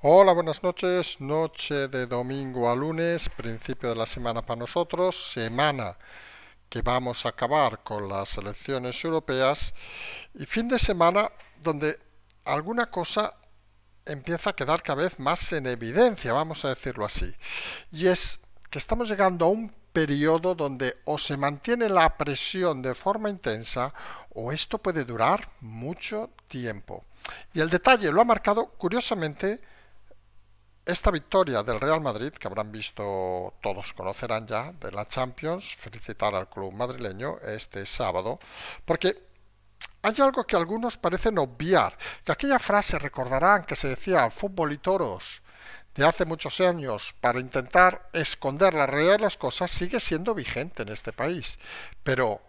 Hola, buenas noches. Noche de domingo a lunes, principio de la semana para nosotros, semana que vamos a acabar con las elecciones europeas y fin de semana donde alguna cosa empieza a quedar cada vez más en evidencia, vamos a decirlo así. Y es que estamos llegando a un periodo donde o se mantiene la presión de forma intensa o esto puede durar mucho tiempo. Y el detalle lo ha marcado curiosamente esta victoria del Real Madrid, que habrán visto todos conocerán ya, de la Champions, felicitar al club madrileño este sábado, porque hay algo que algunos parecen obviar, que aquella frase recordarán que se decía al fútbol y toros de hace muchos años para intentar esconder la realidad de las cosas sigue siendo vigente en este país. Pero,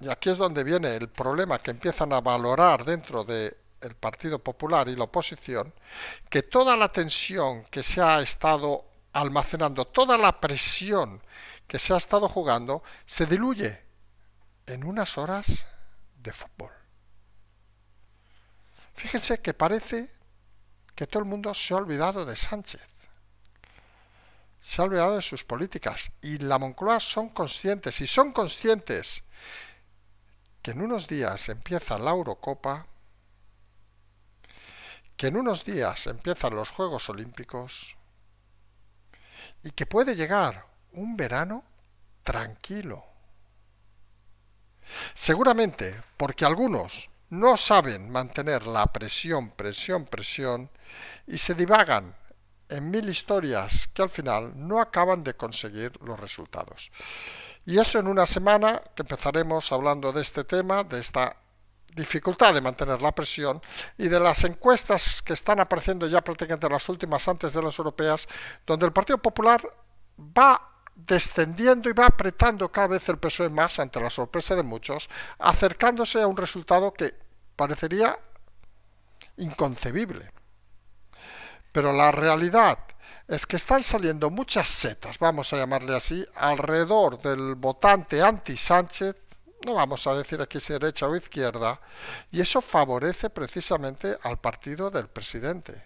y aquí es donde viene el problema que empiezan a valorar dentro de el Partido Popular y la oposición, que toda la tensión que se ha estado almacenando, toda la presión que se ha estado jugando, se diluye en unas horas de fútbol. Fíjense que parece que todo el mundo se ha olvidado de Sánchez, se ha olvidado de sus políticas y la Moncloa son conscientes y son conscientes que en unos días empieza la Eurocopa que en unos días empiezan los Juegos Olímpicos y que puede llegar un verano tranquilo. Seguramente porque algunos no saben mantener la presión, presión, presión y se divagan en mil historias que al final no acaban de conseguir los resultados. Y eso en una semana que empezaremos hablando de este tema, de esta dificultad de mantener la presión y de las encuestas que están apareciendo ya prácticamente las últimas antes de las europeas, donde el Partido Popular va descendiendo y va apretando cada vez el PSOE más ante la sorpresa de muchos, acercándose a un resultado que parecería inconcebible. Pero la realidad es que están saliendo muchas setas, vamos a llamarle así, alrededor del votante anti-Sánchez no vamos a decir aquí si derecha o izquierda, y eso favorece precisamente al partido del presidente.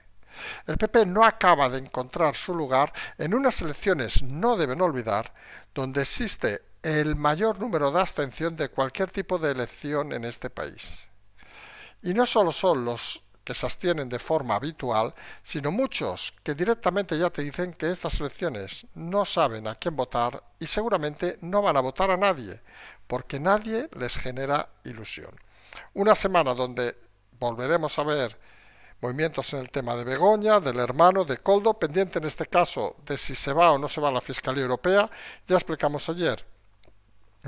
El PP no acaba de encontrar su lugar en unas elecciones, no deben olvidar, donde existe el mayor número de abstención de cualquier tipo de elección en este país. Y no solo son los que se abstienen de forma habitual, sino muchos que directamente ya te dicen que estas elecciones no saben a quién votar y seguramente no van a votar a nadie, porque nadie les genera ilusión. Una semana donde volveremos a ver movimientos en el tema de Begoña, del hermano, de Coldo, pendiente en este caso de si se va o no se va a la Fiscalía Europea. Ya explicamos ayer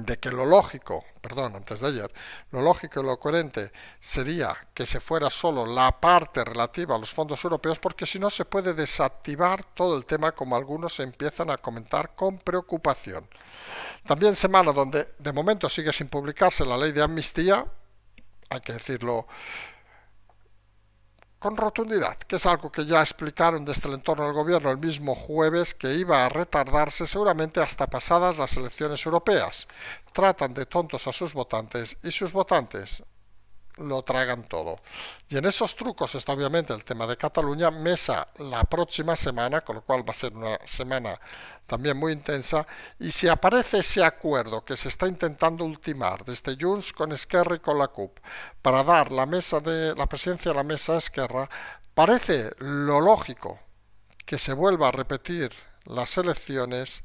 de que lo lógico, perdón, antes de ayer, lo lógico y lo coherente sería que se fuera solo la parte relativa a los fondos europeos, porque si no se puede desactivar todo el tema como algunos empiezan a comentar con preocupación. También semana donde de momento sigue sin publicarse la ley de amnistía, hay que decirlo con rotundidad, que es algo que ya explicaron desde el este entorno del gobierno el mismo jueves que iba a retardarse seguramente hasta pasadas las elecciones europeas. Tratan de tontos a sus votantes y sus votantes lo tragan todo. Y en esos trucos está obviamente el tema de Cataluña, mesa la próxima semana, con lo cual va a ser una semana también muy intensa, y si aparece ese acuerdo que se está intentando ultimar desde Junts con Esquerra y con la CUP para dar la, mesa de, la presidencia de la mesa Esquerra, parece lo lógico que se vuelva a repetir las elecciones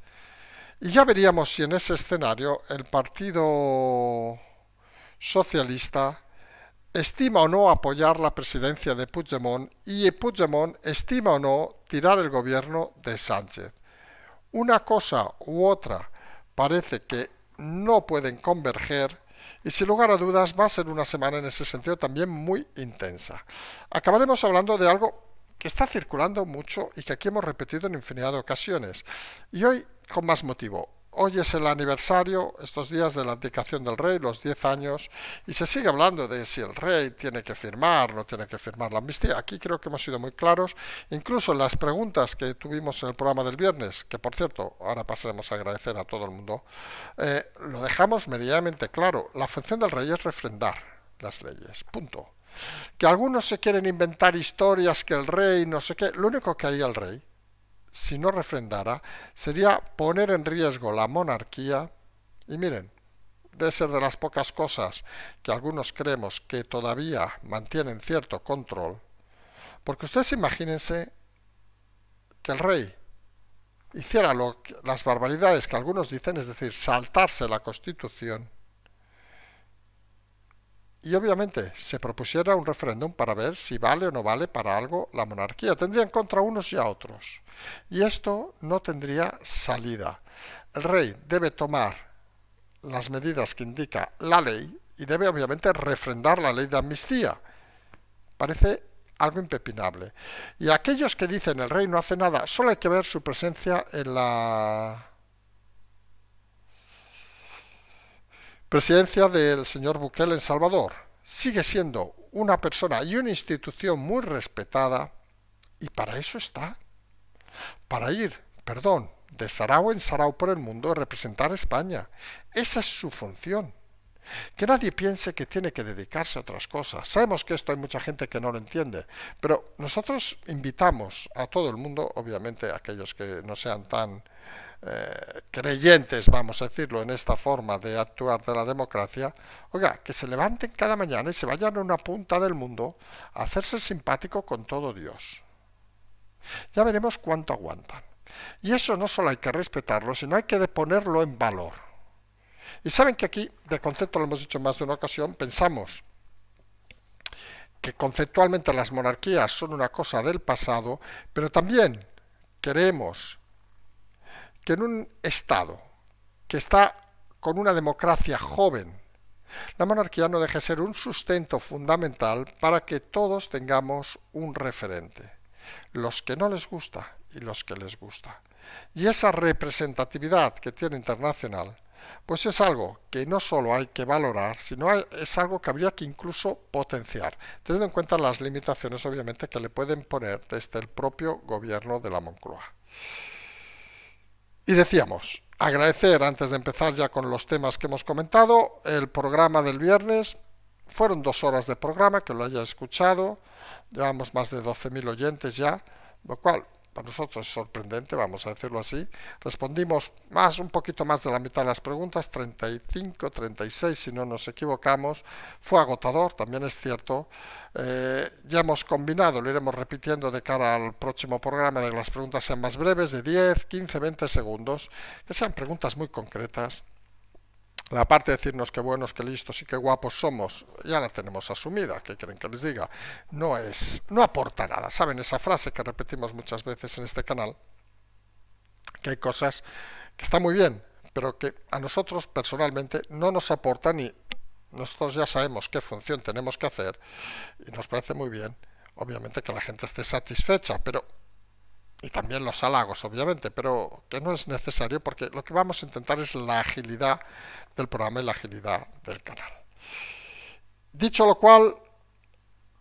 y ya veríamos si en ese escenario el Partido Socialista estima o no apoyar la presidencia de Puigdemont y Puigdemont estima o no tirar el gobierno de Sánchez. Una cosa u otra parece que no pueden converger y sin lugar a dudas va a ser una semana en ese sentido también muy intensa. Acabaremos hablando de algo que está circulando mucho y que aquí hemos repetido en infinidad de ocasiones. Y hoy con más motivo. Hoy es el aniversario, estos días, de la abdicación del rey, los 10 años, y se sigue hablando de si el rey tiene que firmar, no tiene que firmar la amnistía. Aquí creo que hemos sido muy claros, incluso en las preguntas que tuvimos en el programa del viernes, que por cierto, ahora pasaremos a agradecer a todo el mundo, eh, lo dejamos medianamente claro. La función del rey es refrendar las leyes, punto. Que algunos se quieren inventar historias que el rey, no sé qué, lo único que haría el rey si no refrendara, sería poner en riesgo la monarquía y miren, de ser de las pocas cosas que algunos creemos que todavía mantienen cierto control, porque ustedes imagínense que el rey hiciera lo las barbaridades que algunos dicen, es decir, saltarse la Constitución, y obviamente se propusiera un referéndum para ver si vale o no vale para algo la monarquía. Tendrían contra unos y a otros. Y esto no tendría salida. El rey debe tomar las medidas que indica la ley y debe obviamente refrendar la ley de amnistía. Parece algo impepinable. Y aquellos que dicen el rey no hace nada, solo hay que ver su presencia en la presidencia del señor Bukele en Salvador sigue siendo una persona y una institución muy respetada y para eso está. Para ir, perdón, de Sarau en Sarau por el mundo a representar a España. Esa es su función. Que nadie piense que tiene que dedicarse a otras cosas. Sabemos que esto hay mucha gente que no lo entiende, pero nosotros invitamos a todo el mundo, obviamente a aquellos que no sean tan eh, creyentes, vamos a decirlo, en esta forma de actuar de la democracia, oiga, que se levanten cada mañana y se vayan a una punta del mundo a hacerse simpático con todo Dios. Ya veremos cuánto aguantan. Y eso no solo hay que respetarlo, sino hay que ponerlo en valor. Y saben que aquí, de concepto lo hemos dicho más de una ocasión, pensamos que conceptualmente las monarquías son una cosa del pasado, pero también queremos que en un Estado que está con una democracia joven, la monarquía no deje ser un sustento fundamental para que todos tengamos un referente, los que no les gusta y los que les gusta. Y esa representatividad que tiene internacional, pues es algo que no solo hay que valorar, sino es algo que habría que incluso potenciar, teniendo en cuenta las limitaciones obviamente que le pueden poner desde el propio gobierno de la Moncloa. Y decíamos, agradecer antes de empezar ya con los temas que hemos comentado, el programa del viernes, fueron dos horas de programa, que lo haya escuchado, llevamos más de 12.000 oyentes ya, lo cual para nosotros sorprendente, vamos a decirlo así. Respondimos más, un poquito más de la mitad de las preguntas, 35, 36, si no nos equivocamos. Fue agotador, también es cierto. Eh, ya hemos combinado, lo iremos repitiendo de cara al próximo programa, de que las preguntas sean más breves, de 10, 15, 20 segundos, que sean preguntas muy concretas la parte de decirnos qué buenos, qué listos y qué guapos somos, ya la tenemos asumida, ¿qué quieren que les diga? No es, no aporta nada. ¿Saben esa frase que repetimos muchas veces en este canal? Que hay cosas que están muy bien, pero que a nosotros personalmente no nos aportan y nosotros ya sabemos qué función tenemos que hacer y nos parece muy bien, obviamente, que la gente esté satisfecha, pero y también los halagos, obviamente, pero que no es necesario porque lo que vamos a intentar es la agilidad del programa y la agilidad del canal. Dicho lo cual,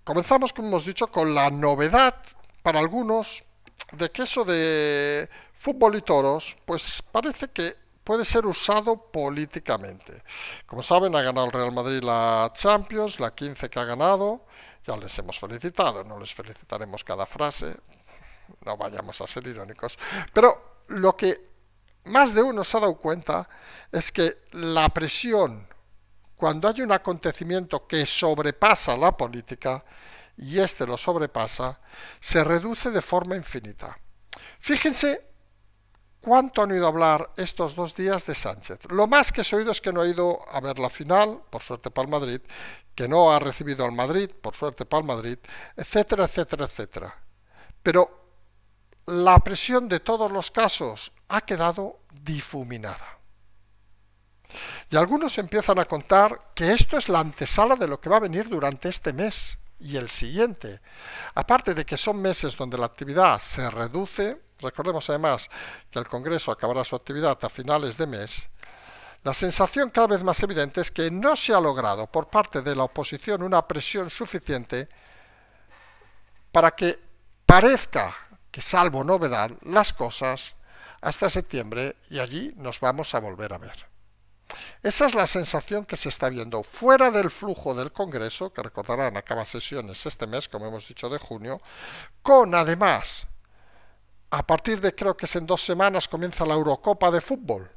comenzamos, como hemos dicho, con la novedad para algunos de que eso de fútbol y toros, pues parece que puede ser usado políticamente. Como saben, ha ganado el Real Madrid la Champions, la 15 que ha ganado, ya les hemos felicitado, no les felicitaremos cada frase, no vayamos a ser irónicos, pero lo que más de uno se ha dado cuenta es que la presión, cuando hay un acontecimiento que sobrepasa la política, y este lo sobrepasa, se reduce de forma infinita. Fíjense cuánto han oído hablar estos dos días de Sánchez. Lo más que se ha oído es que no ha ido a ver la final, por suerte para el Madrid, que no ha recibido al Madrid, por suerte para el Madrid, etcétera, etcétera, etcétera. Pero la presión de todos los casos ha quedado difuminada. Y algunos empiezan a contar que esto es la antesala de lo que va a venir durante este mes y el siguiente. Aparte de que son meses donde la actividad se reduce, recordemos además que el Congreso acabará su actividad a finales de mes, la sensación cada vez más evidente es que no se ha logrado por parte de la oposición una presión suficiente para que parezca que salvo novedad las cosas hasta septiembre y allí nos vamos a volver a ver. Esa es la sensación que se está viendo fuera del flujo del Congreso, que recordarán acaba sesiones este mes, como hemos dicho, de junio, con además, a partir de creo que es en dos semanas comienza la Eurocopa de fútbol,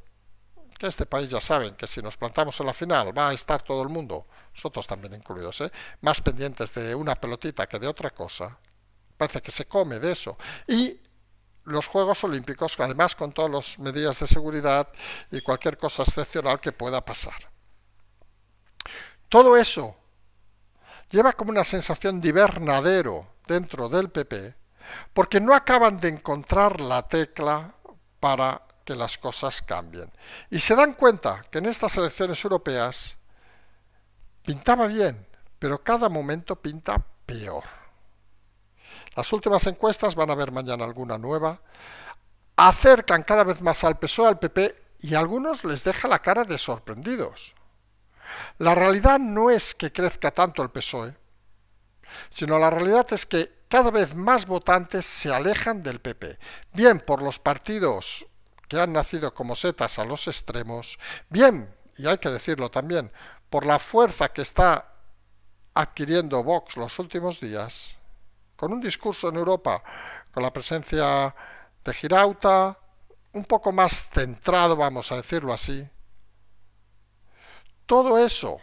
que este país ya saben que si nos plantamos en la final va a estar todo el mundo, nosotros también incluidos, ¿eh? más pendientes de una pelotita que de otra cosa, parece que se come de eso. Y los Juegos Olímpicos, además con todas las medidas de seguridad y cualquier cosa excepcional que pueda pasar. Todo eso lleva como una sensación de hibernadero dentro del PP, porque no acaban de encontrar la tecla para que las cosas cambien. Y se dan cuenta que en estas elecciones europeas pintaba bien, pero cada momento pinta peor. Las últimas encuestas, van a ver mañana alguna nueva, acercan cada vez más al PSOE, al PP y a algunos les deja la cara de sorprendidos. La realidad no es que crezca tanto el PSOE, sino la realidad es que cada vez más votantes se alejan del PP, bien por los partidos que han nacido como setas a los extremos, bien, y hay que decirlo también, por la fuerza que está adquiriendo Vox los últimos días, con un discurso en Europa, con la presencia de Girauta, un poco más centrado, vamos a decirlo así, todo eso,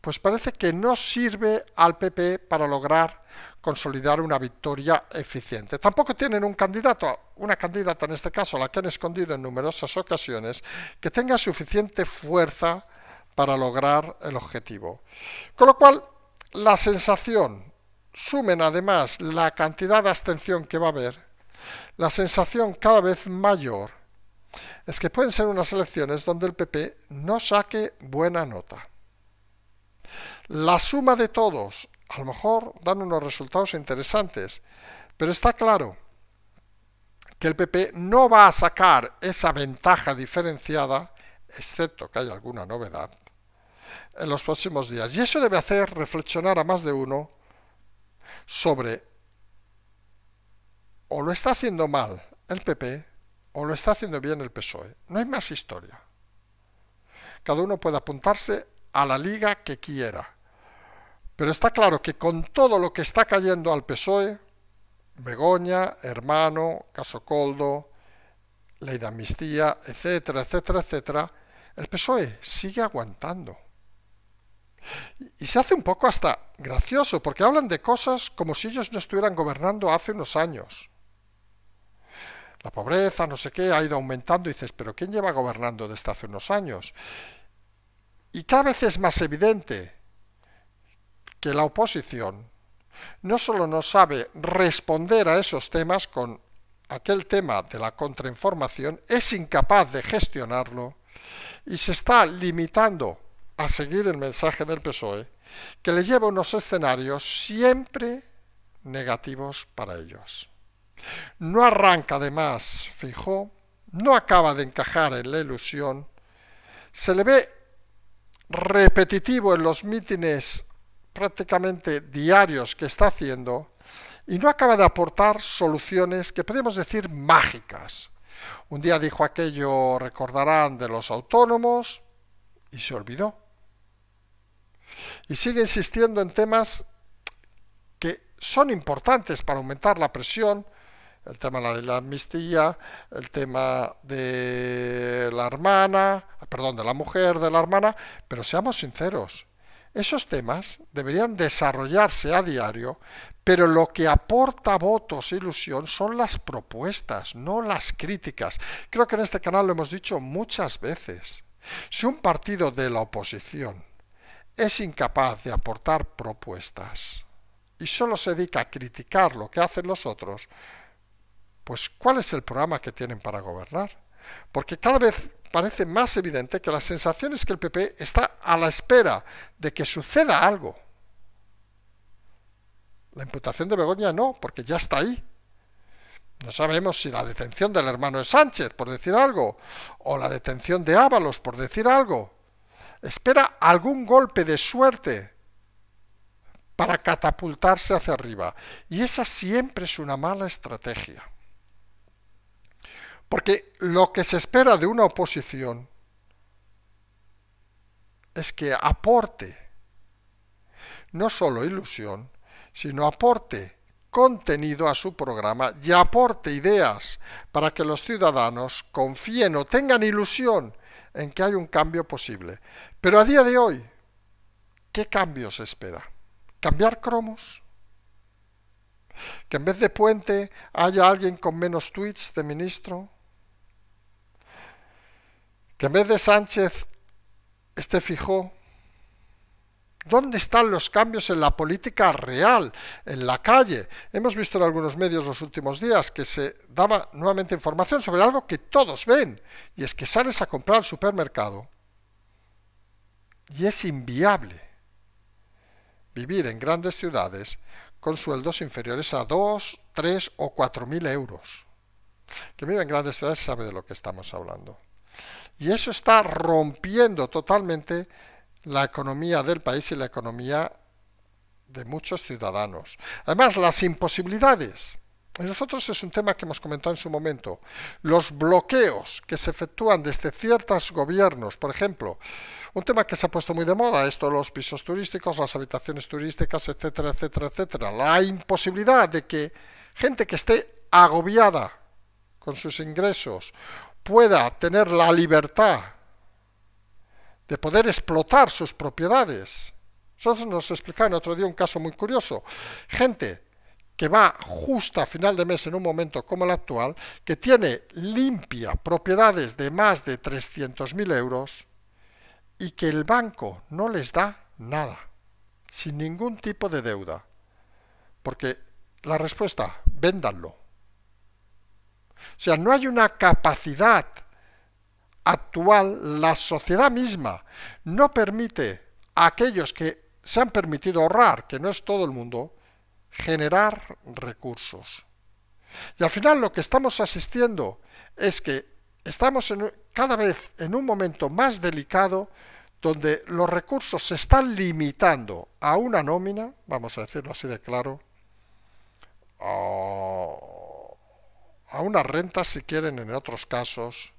pues parece que no sirve al PP para lograr consolidar una victoria eficiente. Tampoco tienen un candidato, una candidata en este caso, la que han escondido en numerosas ocasiones, que tenga suficiente fuerza para lograr el objetivo. Con lo cual, la sensación Sumen además la cantidad de abstención que va a haber, la sensación cada vez mayor es que pueden ser unas elecciones donde el PP no saque buena nota. La suma de todos, a lo mejor dan unos resultados interesantes, pero está claro que el PP no va a sacar esa ventaja diferenciada, excepto que haya alguna novedad, en los próximos días. Y eso debe hacer reflexionar a más de uno sobre o lo está haciendo mal el PP o lo está haciendo bien el PSOE. No hay más historia. Cada uno puede apuntarse a la liga que quiera. Pero está claro que con todo lo que está cayendo al PSOE, Begoña, Hermano, Casocoldo, Ley de Amnistía, etcétera, etcétera, etcétera, el PSOE sigue aguantando. Y se hace un poco hasta gracioso, porque hablan de cosas como si ellos no estuvieran gobernando hace unos años. La pobreza, no sé qué, ha ido aumentando. Y dices, pero ¿quién lleva gobernando desde hace unos años? Y cada vez es más evidente que la oposición no solo no sabe responder a esos temas con aquel tema de la contrainformación, es incapaz de gestionarlo y se está limitando a seguir el mensaje del PSOE, que le lleva unos escenarios siempre negativos para ellos. No arranca de más, fijó, no acaba de encajar en la ilusión, se le ve repetitivo en los mítines prácticamente diarios que está haciendo y no acaba de aportar soluciones que podemos decir mágicas. Un día dijo aquello, recordarán, de los autónomos y se olvidó y sigue insistiendo en temas que son importantes para aumentar la presión, el tema de la amnistía, el tema de la hermana, perdón, de la mujer, de la hermana, pero seamos sinceros, esos temas deberían desarrollarse a diario, pero lo que aporta votos e ilusión son las propuestas, no las críticas. Creo que en este canal lo hemos dicho muchas veces. Si un partido de la oposición es incapaz de aportar propuestas y solo se dedica a criticar lo que hacen los otros, pues ¿cuál es el programa que tienen para gobernar? Porque cada vez parece más evidente que la sensación es que el PP está a la espera de que suceda algo. La imputación de Begoña no, porque ya está ahí. No sabemos si la detención del hermano de Sánchez, por decir algo, o la detención de Ábalos, por decir algo, espera algún golpe de suerte para catapultarse hacia arriba. Y esa siempre es una mala estrategia. Porque lo que se espera de una oposición es que aporte no solo ilusión, sino aporte contenido a su programa y aporte ideas para que los ciudadanos confíen o tengan ilusión en que hay un cambio posible. Pero a día de hoy, ¿qué cambio se espera? ¿Cambiar cromos? ¿Que en vez de puente haya alguien con menos tweets de ministro? ¿Que en vez de Sánchez esté fijo? ¿Dónde están los cambios en la política real, en la calle? Hemos visto en algunos medios los últimos días que se daba nuevamente información sobre algo que todos ven, y es que sales a comprar al supermercado y es inviable vivir en grandes ciudades con sueldos inferiores a 2, 3 o 4 mil euros. Que vive en grandes ciudades sabe de lo que estamos hablando. Y eso está rompiendo totalmente la economía del país y la economía de muchos ciudadanos. Además, las imposibilidades. Nosotros es un tema que hemos comentado en su momento. Los bloqueos que se efectúan desde ciertos gobiernos, por ejemplo, un tema que se ha puesto muy de moda, esto los pisos turísticos, las habitaciones turísticas, etcétera, etcétera, etcétera. La imposibilidad de que gente que esté agobiada con sus ingresos pueda tener la libertad de poder explotar sus propiedades. Nosotros nos explicaron otro día un caso muy curioso. Gente que va justo a final de mes en un momento como el actual, que tiene limpia propiedades de más de 300.000 euros y que el banco no les da nada, sin ningún tipo de deuda. Porque la respuesta, véndanlo. O sea, no hay una capacidad actual, la sociedad misma, no permite a aquellos que se han permitido ahorrar, que no es todo el mundo, generar recursos. Y al final lo que estamos asistiendo es que estamos cada vez en un momento más delicado donde los recursos se están limitando a una nómina, vamos a decirlo así de claro, a una renta si quieren en otros casos,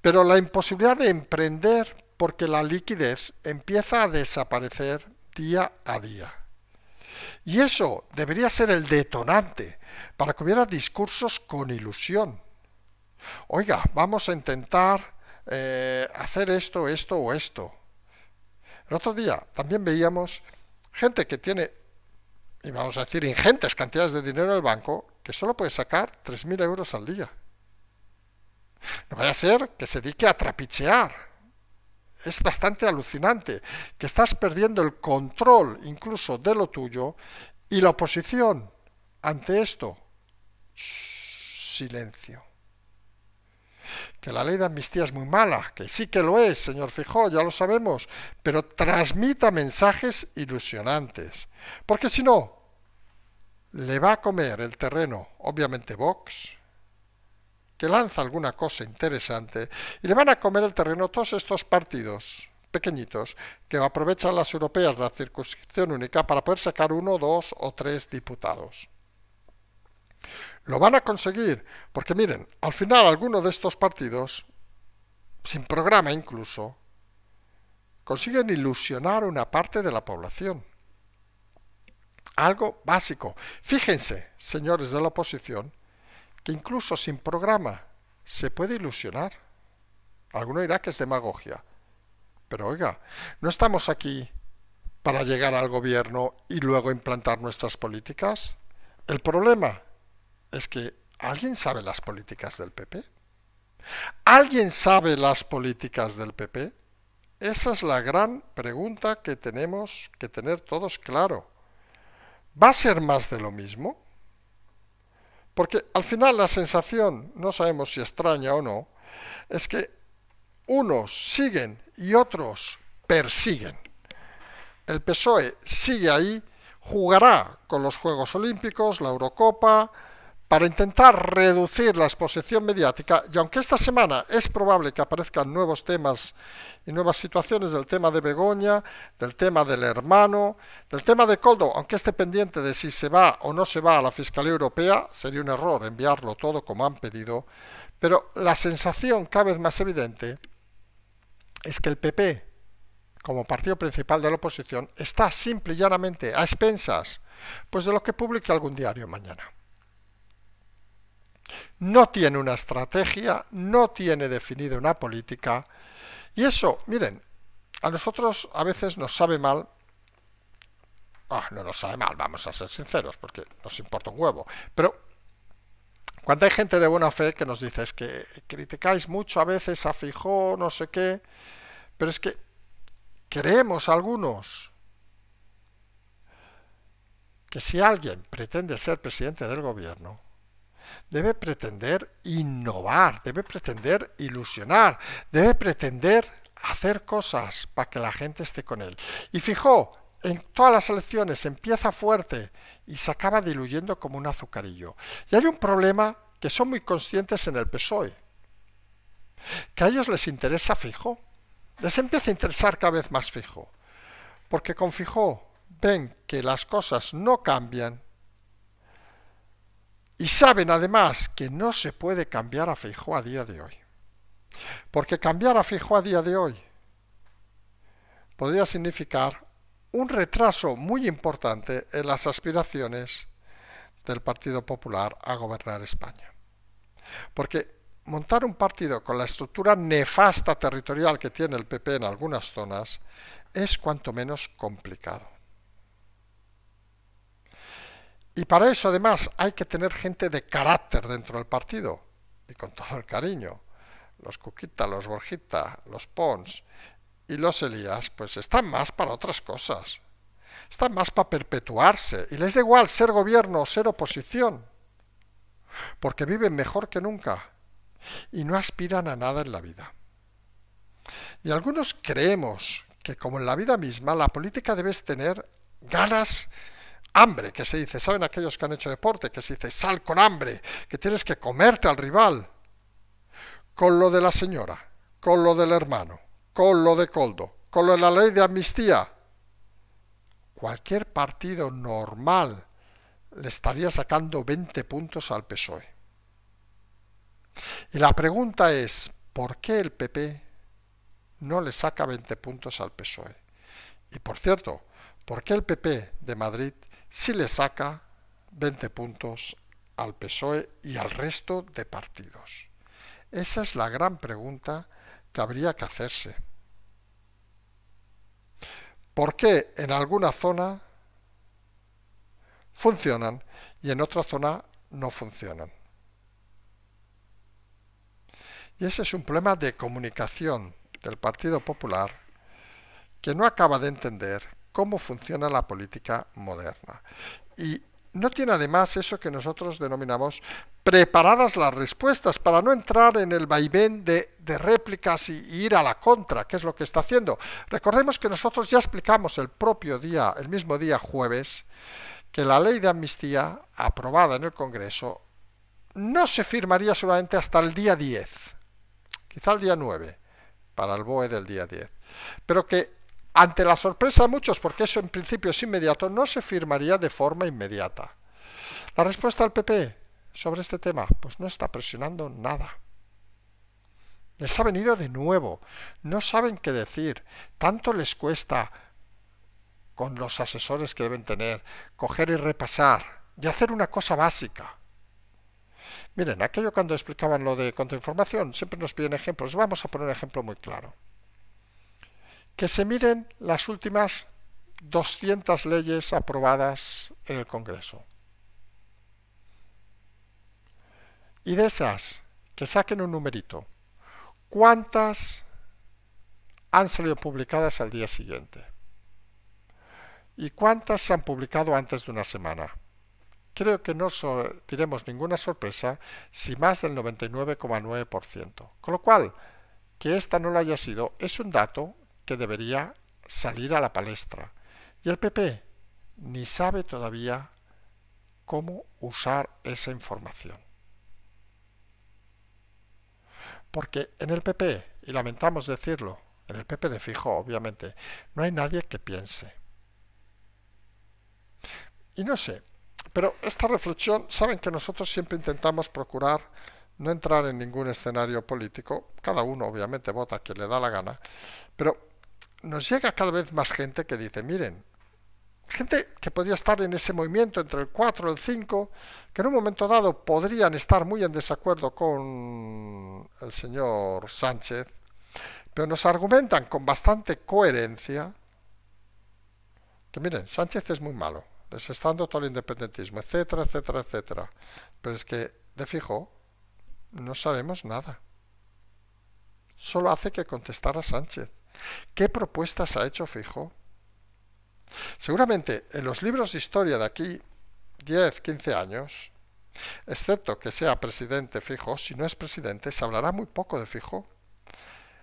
pero la imposibilidad de emprender porque la liquidez empieza a desaparecer día a día. Y eso debería ser el detonante para que hubiera discursos con ilusión. Oiga, vamos a intentar eh, hacer esto, esto o esto. El otro día también veíamos gente que tiene, y vamos a decir, ingentes cantidades de dinero en el banco, que solo puede sacar 3.000 euros al día. No vaya a ser que se dedique a trapichear. Es bastante alucinante que estás perdiendo el control incluso de lo tuyo y la oposición ante esto. Silencio. Que la ley de amnistía es muy mala, que sí que lo es, señor Fijó, ya lo sabemos, pero transmita mensajes ilusionantes, porque si no, le va a comer el terreno, obviamente Vox, que lanza alguna cosa interesante y le van a comer el terreno todos estos partidos pequeñitos que aprovechan las europeas de la circunscripción única para poder sacar uno, dos o tres diputados. Lo van a conseguir, porque miren, al final algunos de estos partidos, sin programa incluso, consiguen ilusionar una parte de la población. Algo básico. Fíjense, señores de la oposición, que incluso sin programa se puede ilusionar. Alguno dirá que es demagogia. Pero oiga, no estamos aquí para llegar al gobierno y luego implantar nuestras políticas. El problema es que ¿alguien sabe las políticas del PP? ¿Alguien sabe las políticas del PP? Esa es la gran pregunta que tenemos que tener todos claro. ¿Va a ser más de lo mismo? Porque al final la sensación, no sabemos si extraña o no, es que unos siguen y otros persiguen. El PSOE sigue ahí, jugará con los Juegos Olímpicos, la Eurocopa, para intentar reducir la exposición mediática, y aunque esta semana es probable que aparezcan nuevos temas y nuevas situaciones del tema de Begoña, del tema del hermano, del tema de Coldo, aunque esté pendiente de si se va o no se va a la Fiscalía Europea, sería un error enviarlo todo como han pedido, pero la sensación cada vez más evidente es que el PP, como partido principal de la oposición, está simple y llanamente a expensas pues de lo que publique algún diario mañana. No tiene una estrategia, no tiene definida una política. Y eso, miren, a nosotros a veces nos sabe mal ah, no nos sabe mal, vamos a ser sinceros, porque nos importa un huevo. Pero cuando hay gente de buena fe que nos dice, es que criticáis mucho a veces a Fijó, no sé qué, pero es que creemos algunos que si alguien pretende ser presidente del gobierno, debe pretender innovar, debe pretender ilusionar, debe pretender hacer cosas para que la gente esté con él. Y fijó, en todas las elecciones empieza fuerte y se acaba diluyendo como un azucarillo. Y hay un problema que son muy conscientes en el PSOE, que a ellos les interesa fijo, les empieza a interesar cada vez más fijo, porque con fijo ven que las cosas no cambian y saben además que no se puede cambiar a Feijó a día de hoy. Porque cambiar a Feijó a día de hoy podría significar un retraso muy importante en las aspiraciones del Partido Popular a gobernar España. Porque montar un partido con la estructura nefasta territorial que tiene el PP en algunas zonas es cuanto menos complicado. Y para eso además hay que tener gente de carácter dentro del partido, y con todo el cariño. Los Cuquita, los Borjita, los Pons y los Elías, pues están más para otras cosas. Están más para perpetuarse. Y les da igual ser gobierno o ser oposición. Porque viven mejor que nunca. Y no aspiran a nada en la vida. Y algunos creemos que como en la vida misma, la política debes tener ganas hambre, que se dice, ¿saben aquellos que han hecho deporte? Que se dice, sal con hambre, que tienes que comerte al rival. Con lo de la señora, con lo del hermano, con lo de Coldo, con lo de la ley de amnistía. Cualquier partido normal le estaría sacando 20 puntos al PSOE. Y la pregunta es, ¿por qué el PP no le saca 20 puntos al PSOE? Y por cierto, ¿por qué el PP de Madrid si le saca 20 puntos al PSOE y al resto de partidos? Esa es la gran pregunta que habría que hacerse. ¿Por qué en alguna zona funcionan y en otra zona no funcionan? Y ese es un problema de comunicación del Partido Popular que no acaba de entender cómo funciona la política moderna. Y no tiene además eso que nosotros denominamos preparadas las respuestas para no entrar en el vaivén de, de réplicas y, ir a la contra, que es lo que está haciendo. Recordemos que nosotros ya explicamos el propio día, el mismo día jueves, que la ley de amnistía aprobada en el Congreso no se firmaría solamente hasta el día 10, quizá el día 9, para el BOE del día 10, pero que ante la sorpresa de muchos, porque eso en principio es inmediato, no se firmaría de forma inmediata. La respuesta al PP e sobre este tema, pues no está presionando nada. Les ha venido de nuevo, no saben qué decir, tanto les cuesta con los asesores que deben tener, coger y repasar y hacer una cosa básica. Miren, aquello cuando explicaban lo de contrainformación, siempre nos piden ejemplos. Vamos a poner un ejemplo muy claro que se miren las últimas 200 leyes aprobadas en el Congreso. Y de esas, que saquen un numerito, ¿cuántas han salido publicadas al día siguiente? ¿Y cuántas se han publicado antes de una semana? Creo que no tiremos ninguna sorpresa si más del 99,9%. Con lo cual, que esta no lo haya sido es un dato que debería salir a la palestra. Y el PP ni sabe todavía cómo usar esa información. Porque en el PP, y lamentamos decirlo, en el PP de fijo, obviamente, no hay nadie que piense. Y no sé, pero esta reflexión, saben que nosotros siempre intentamos procurar no entrar en ningún escenario político, cada uno obviamente vota quien le da la gana, pero nos llega cada vez más gente que dice, miren, gente que podría estar en ese movimiento entre el 4 y el 5, que en un momento dado podrían estar muy en desacuerdo con el señor Sánchez, pero nos argumentan con bastante coherencia que miren, Sánchez es muy malo, les está dando todo el independentismo, etcétera, etcétera, etcétera. Pero es que, de fijo, no sabemos nada. Solo hace que contestar a Sánchez. ¿Qué propuestas ha hecho Fijo? Seguramente en los libros de historia de aquí 10, 15 años, excepto que sea presidente Fijo, si no es presidente se hablará muy poco de Fijo.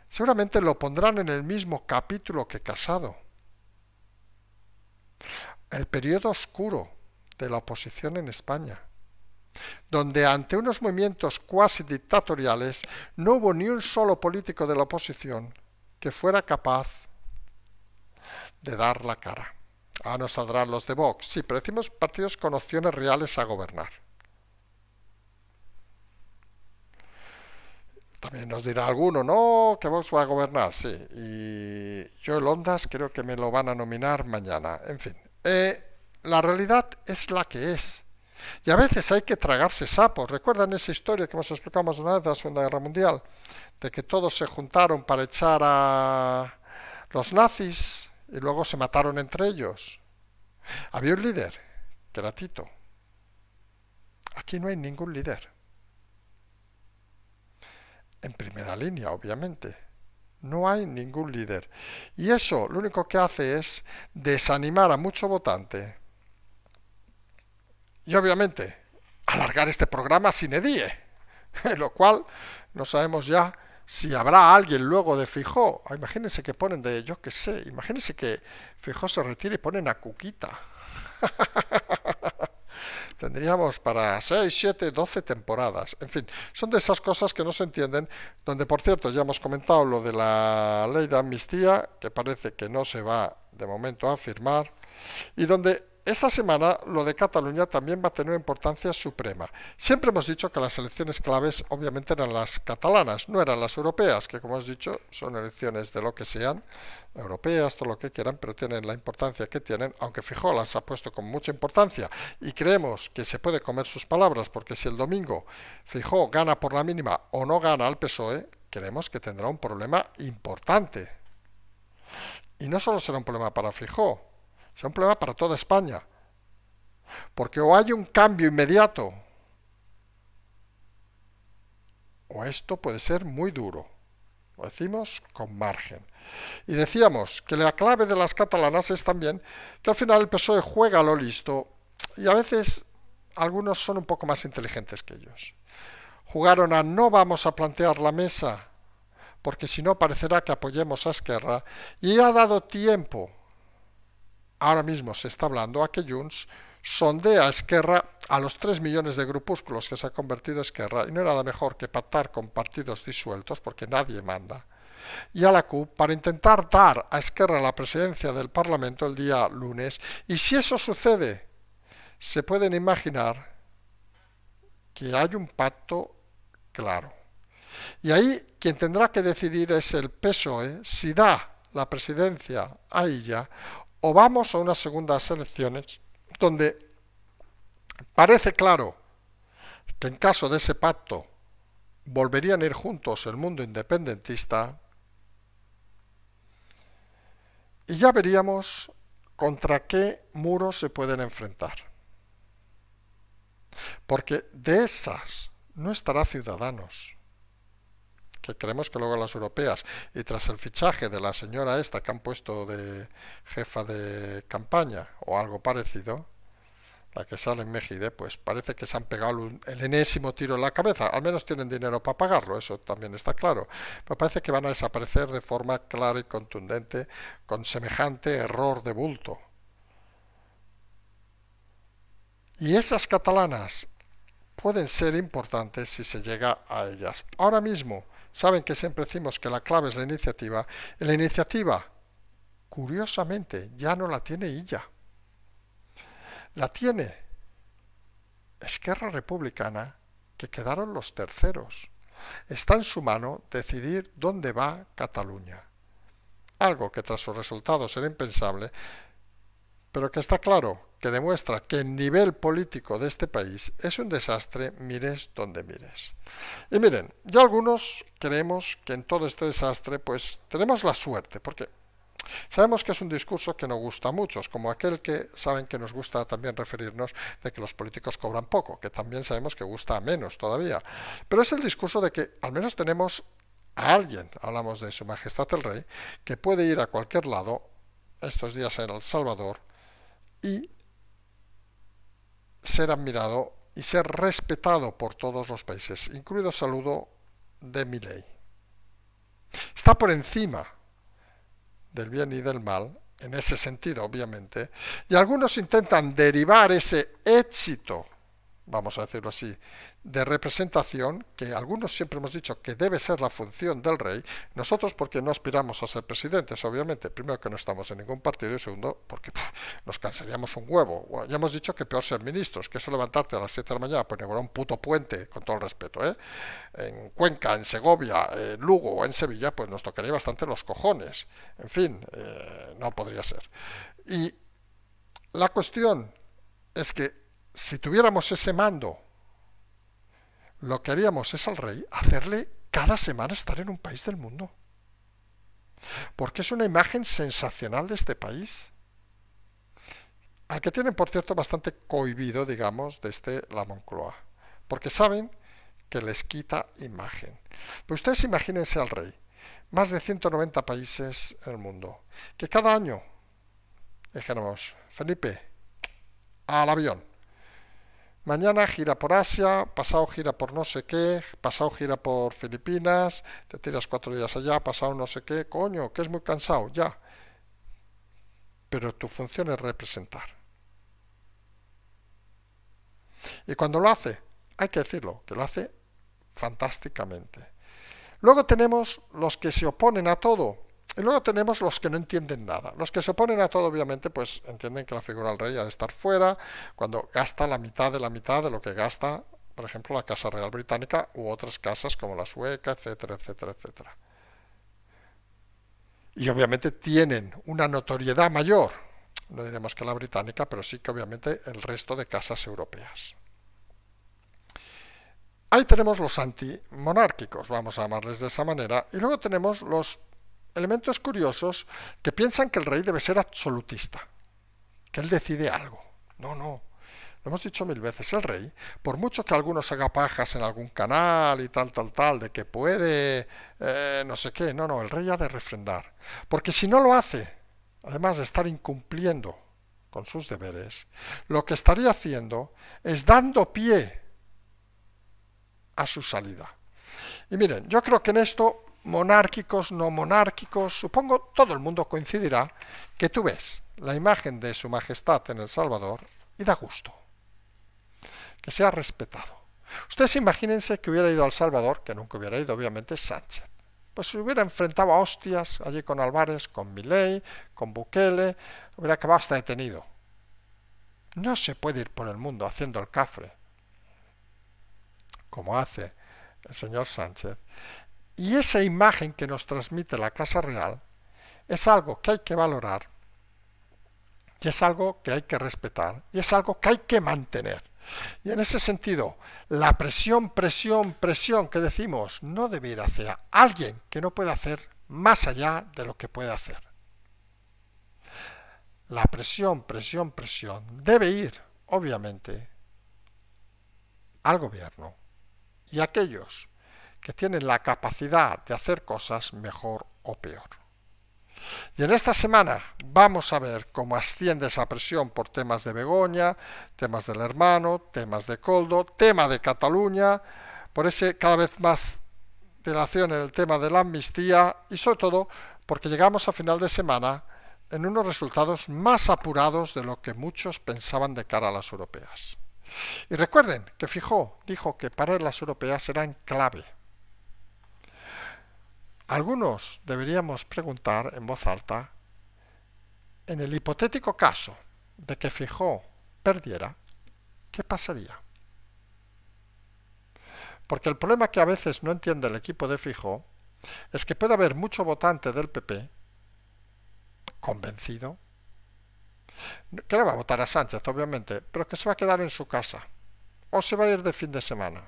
Seguramente lo pondrán en el mismo capítulo que Casado. El periodo oscuro de la oposición en España, donde ante unos movimientos cuasi dictatoriales no hubo ni un solo político de la oposición que fuera capaz de dar la cara. a ah, nos saldrán los de Vox. Sí, pero decimos partidos con opciones reales a gobernar. También nos dirá alguno, no, que Vox va a gobernar, sí. Y yo el Ondas creo que me lo van a nominar mañana. En fin, eh, la realidad es la que es. Y a veces hay que tragarse sapos. ¿Recuerdan esa historia que hemos explicado de una vez de la Segunda Guerra Mundial? De que todos se juntaron para echar a los nazis y luego se mataron entre ellos. Había un líder, que era Tito. Aquí no hay ningún líder. En primera línea, obviamente. No hay ningún líder. Y eso lo único que hace es desanimar a mucho votante y obviamente alargar este programa sin edie, lo cual no sabemos ya si habrá alguien luego de Fijó. Ah, imagínense que ponen de, yo qué sé, imagínense que Fijó se retire y ponen a Cuquita. Tendríamos para 6, 7, 12 temporadas. En fin, son de esas cosas que no se entienden, donde por cierto ya hemos comentado lo de la ley de amnistía, que parece que no se va de momento a firmar, y donde esta semana lo de Cataluña también va a tener importancia suprema. Siempre hemos dicho que las elecciones claves obviamente eran las catalanas, no eran las europeas, que como he dicho son elecciones de lo que sean, europeas, todo lo que quieran, pero tienen la importancia que tienen, aunque Fijó las ha puesto con mucha importancia y creemos que se puede comer sus palabras, porque si el domingo Fijó gana por la mínima o no gana al PSOE, creemos que tendrá un problema importante. Y no solo será un problema para Fijó, es un problema para toda España. Porque o hay un cambio inmediato, o esto puede ser muy duro. Lo decimos con margen. Y decíamos que la clave de las catalanas es también que al final el PSOE juega lo listo y a veces algunos son un poco más inteligentes que ellos. Jugaron a no vamos a plantear la mesa porque si no parecerá que apoyemos a Esquerra y ha dado tiempo ahora mismo se está hablando a que Junts sondea a Esquerra a los 3 millones de grupúsculos que se ha convertido Esquerra, y no era nada mejor que pactar con partidos disueltos, porque nadie manda, y a la CUP para intentar dar a Esquerra la presidencia del Parlamento el día lunes, y si eso sucede, se pueden imaginar que hay un pacto claro. Y ahí quien tendrá que decidir es el PSOE si da la presidencia a ella o vamos a unas segundas elecciones donde parece claro que en caso de ese pacto volverían a ir juntos el mundo independentista y ya veríamos contra qué muros se pueden enfrentar. Porque de esas no estará Ciudadanos que creemos que luego las europeas. Y tras el fichaje de la señora esta que han puesto de jefa de campaña o algo parecido, la que sale en Mejide, pues parece que se han pegado el enésimo tiro en la cabeza. Al menos tienen dinero para pagarlo, eso también está claro. Pero parece que van a desaparecer de forma clara y contundente con semejante error de bulto. Y esas catalanas pueden ser importantes si se llega a ellas. Ahora mismo, Saben que siempre decimos que la clave es la iniciativa. La iniciativa, curiosamente, ya no la tiene ella. La tiene Esquerra Republicana, que quedaron los terceros. Está en su mano decidir dónde va Cataluña. Algo que tras sus resultados era impensable, pero que está claro que demuestra que el nivel político de este país es un desastre, mires donde mires. Y miren, ya algunos creemos que en todo este desastre pues tenemos la suerte, porque Sabemos que es un discurso que no gusta a muchos, como aquel que saben que nos gusta también referirnos de que los políticos cobran poco, que también sabemos que gusta a menos todavía. Pero es el discurso de que al menos tenemos a alguien, hablamos de Su Majestad el Rey, que puede ir a cualquier lado, estos días en El Salvador, y ser admirado y ser respetado por todos los países, incluido saludo de mi Está por encima del bien y del mal, en ese sentido, obviamente, y algunos intentan derivar ese éxito vamos a decirlo así, de representación, que algunos siempre hemos dicho que debe ser la función del rey, nosotros porque no aspiramos a ser presidentes, obviamente, primero que no estamos en ningún partido y segundo porque nos cansaríamos un huevo. ya hemos dicho que peor ser ministros, que eso levantarte a las 7 de la mañana pues inaugurar un puto puente, con todo el respeto, ¿eh? en Cuenca, en Segovia, en Lugo o en Sevilla, pues nos tocaría bastante los cojones. En fin, eh, no podría ser. Y la cuestión es que si tuviéramos ese mando, lo que haríamos es al rey hacerle cada semana estar en un país del mundo. Porque es una imagen sensacional de este país. Al que tienen, por cierto, bastante cohibido, digamos, desde este la Moncloa. Porque saben que les quita imagen. Pero pues ustedes imagínense al rey. Más de 190 países en el mundo. Que cada año dijéramos, Felipe, al avión. Mañana gira por Asia, pasado gira por no sé qué, pasado gira por Filipinas, te tiras cuatro días allá, pasado no sé qué, coño, que es muy cansado, ya. Pero tu función es representar. Y cuando lo hace, hay que decirlo, que lo hace fantásticamente. Luego tenemos los que se oponen a todo, y luego tenemos los que no entienden nada. Los que se oponen a todo, obviamente, pues entienden que la figura del rey ha de estar fuera, cuando gasta la mitad de la mitad de lo que gasta, por ejemplo, la Casa Real Británica u otras casas como la sueca, etcétera, etcétera, etcétera. Y obviamente tienen una notoriedad mayor, no diremos que la británica, pero sí que obviamente el resto de casas europeas. Ahí tenemos los antimonárquicos, vamos a llamarles de esa manera, y luego tenemos los elementos curiosos que piensan que el rey debe ser absolutista, que él decide algo. No, no. Lo hemos dicho mil veces, el rey, por mucho que algunos haga pajas en algún canal y tal, tal, tal, de que puede, eh, no sé qué, no, no, el rey ha de refrendar. Porque si no lo hace, además de estar incumpliendo con sus deberes, lo que estaría haciendo es dando pie a su salida. Y miren, yo creo que en esto monárquicos, no monárquicos, supongo todo el mundo coincidirá que tú ves la imagen de Su Majestad en El Salvador y da gusto. Que sea respetado. Ustedes imagínense que hubiera ido al Salvador, que nunca hubiera ido, obviamente, Sánchez. Pues se hubiera enfrentado a hostias allí con Álvarez, con Milei, con Bukele, hubiera acabado hasta detenido. No se puede ir por el mundo haciendo el cafre, como hace el señor Sánchez, y esa imagen que nos transmite la Casa Real es algo que hay que valorar, que es algo que hay que respetar, y es algo que hay que mantener. Y en ese sentido, la presión, presión, presión que decimos no debe ir hacia alguien que no puede hacer más allá de lo que puede hacer. La presión, presión, presión debe ir, obviamente, al gobierno y aquellos que tienen la capacidad de hacer cosas mejor o peor. Y en esta semana vamos a ver cómo asciende esa presión por temas de Begoña, temas del hermano, temas de Coldo, tema de Cataluña, por ese cada vez más dilación en el tema de la amnistía y sobre todo porque llegamos a final de semana en unos resultados más apurados de lo que muchos pensaban de cara a las europeas. Y recuerden que Fijó dijo que para las europeas eran clave algunos deberíamos preguntar en voz alta, en el hipotético caso de que Fijó perdiera, ¿qué pasaría? Porque el problema que a veces no entiende el equipo de Fijó es que puede haber mucho votante del PP convencido que no va a votar a Sánchez, obviamente, pero que se va a quedar en su casa o se va a ir de fin de semana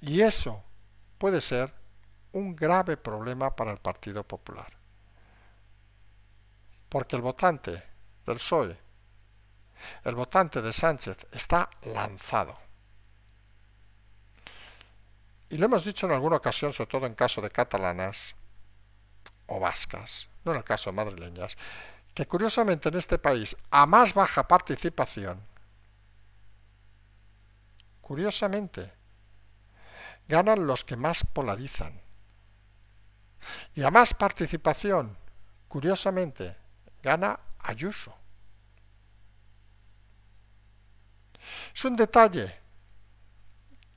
Y eso puede ser un grave problema para el Partido Popular. Porque el votante del PSOE, el votante de Sánchez, está lanzado. Y lo hemos dicho en alguna ocasión, sobre todo en caso de catalanas o vascas, no en el caso de madrileñas, que curiosamente en este país, a más baja participación, curiosamente, ganan los que más polarizan. Y a más participación, curiosamente, gana Ayuso. Es un detalle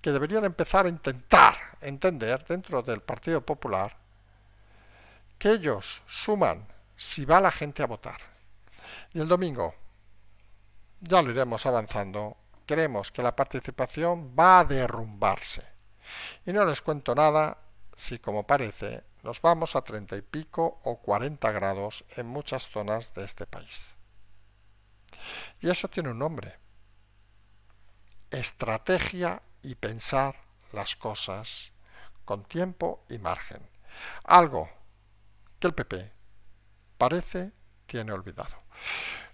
que deberían empezar a intentar entender dentro del Partido Popular que ellos suman si va la gente a votar. Y el domingo, ya lo iremos avanzando, creemos que la participación va a derrumbarse. Y no les cuento nada si, como parece, nos vamos a treinta y pico o 40 grados en muchas zonas de este país. Y eso tiene un nombre. Estrategia y pensar las cosas con tiempo y margen. Algo que el PP parece tiene olvidado.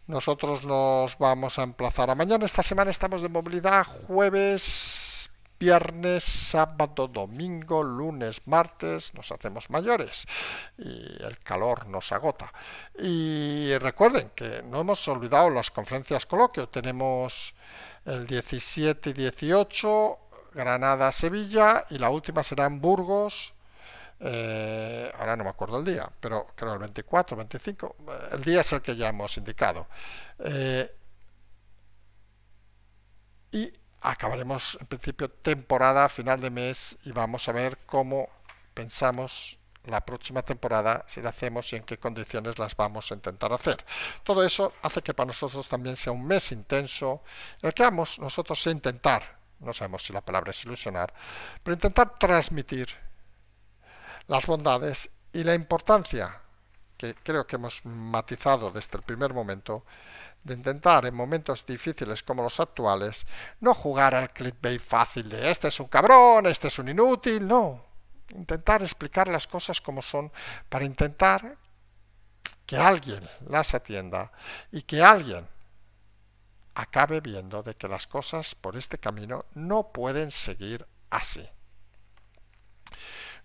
Nosotros nos vamos a emplazar a mañana. Esta semana estamos de movilidad jueves viernes, sábado, domingo, lunes, martes, nos hacemos mayores y el calor nos agota. Y recuerden que no hemos olvidado las conferencias coloquio, tenemos el 17 y 18, Granada-Sevilla y la última será en Burgos, eh, ahora no me acuerdo el día, pero creo el 24, 25, eh, el día es el que ya hemos indicado. Eh, y acabaremos en principio temporada final de mes y vamos a ver cómo pensamos la próxima temporada, si la hacemos y en qué condiciones las vamos a intentar hacer. Todo eso hace que para nosotros también sea un mes intenso en el que vamos nosotros a intentar, no sabemos si la palabra es ilusionar, pero intentar transmitir las bondades y la importancia que creo que hemos matizado desde el primer momento de intentar en momentos difíciles como los actuales no jugar al clickbait fácil de este es un cabrón, este es un inútil, no. Intentar explicar las cosas como son para intentar que alguien las atienda y que alguien acabe viendo de que las cosas por este camino no pueden seguir así.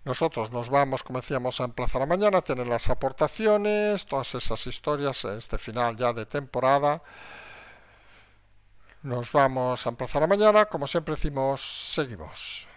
Nosotros nos vamos, como decíamos, a emplazar a mañana, tienen las aportaciones, todas esas historias, este final ya de temporada. Nos vamos a emplazar a mañana, como siempre decimos, seguimos.